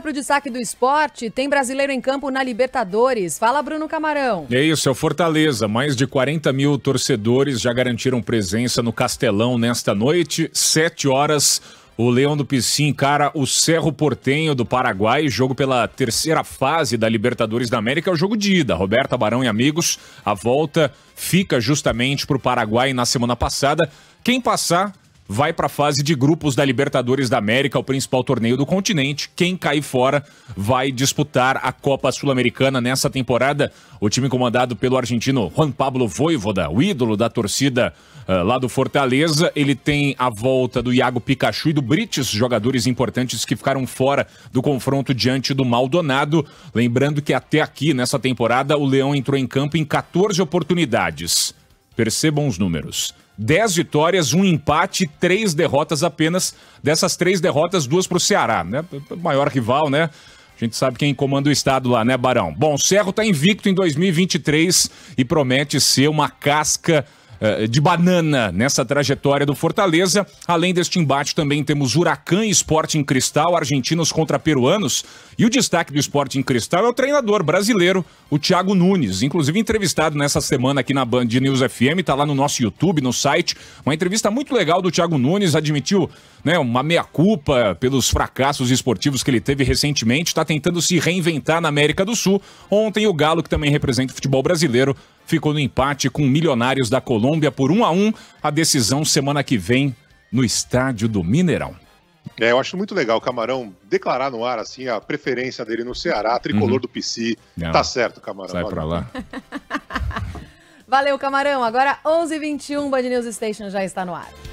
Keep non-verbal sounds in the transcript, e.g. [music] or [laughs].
para o destaque do esporte. Tem brasileiro em campo na Libertadores. Fala, Bruno Camarão. É isso, é o Fortaleza. Mais de 40 mil torcedores já garantiram presença no Castelão nesta noite. Sete horas, o Leão do Piscim encara o Cerro Portenho do Paraguai. Jogo pela terceira fase da Libertadores da América. É o jogo de ida. Roberta, Barão e amigos. A volta fica justamente para o Paraguai na semana passada. Quem passar vai para a fase de grupos da Libertadores da América, o principal torneio do continente. Quem cai fora vai disputar a Copa Sul-Americana nessa temporada. O time comandado pelo argentino Juan Pablo Voivoda, o ídolo da torcida uh, lá do Fortaleza, ele tem a volta do Iago Pikachu e do Brites, jogadores importantes que ficaram fora do confronto diante do Maldonado. Lembrando que até aqui nessa temporada o Leão entrou em campo em 14 oportunidades. Percebam os números. 10 vitórias, um empate, três derrotas apenas. Dessas três derrotas, duas para o Ceará, né? Maior rival, né? A gente sabe quem comanda o estado lá, né, Barão? Bom, o Cerro está invicto em 2023 e promete ser uma casca eh, de banana nessa trajetória do Fortaleza. Além deste embate, também temos Huracan e Sporting Cristal, argentinos contra peruanos. E o destaque do Sporting Cristal é o treinador brasileiro, o Thiago Nunes. Inclusive entrevistado nessa semana aqui na Band News FM, está lá no nosso YouTube, no site. Uma entrevista muito legal do Thiago Nunes, admitiu né, uma meia-culpa pelos fracassos esportivos que ele teve recentemente, está tentando se reinventar na América do Sul. Ontem, o Galo, que também representa o futebol brasileiro, ficou no empate com Milionários da Colômbia por 1 a 1 A decisão semana que vem no estádio do Mineirão. É, eu acho muito legal o Camarão declarar no ar assim a preferência dele no Ceará, uhum. tricolor uhum. do PC. Não. É, tá certo, Camarão. Sai para lá. [laughs] Valeu, Camarão. Agora 11h21, Band News Station já está no ar.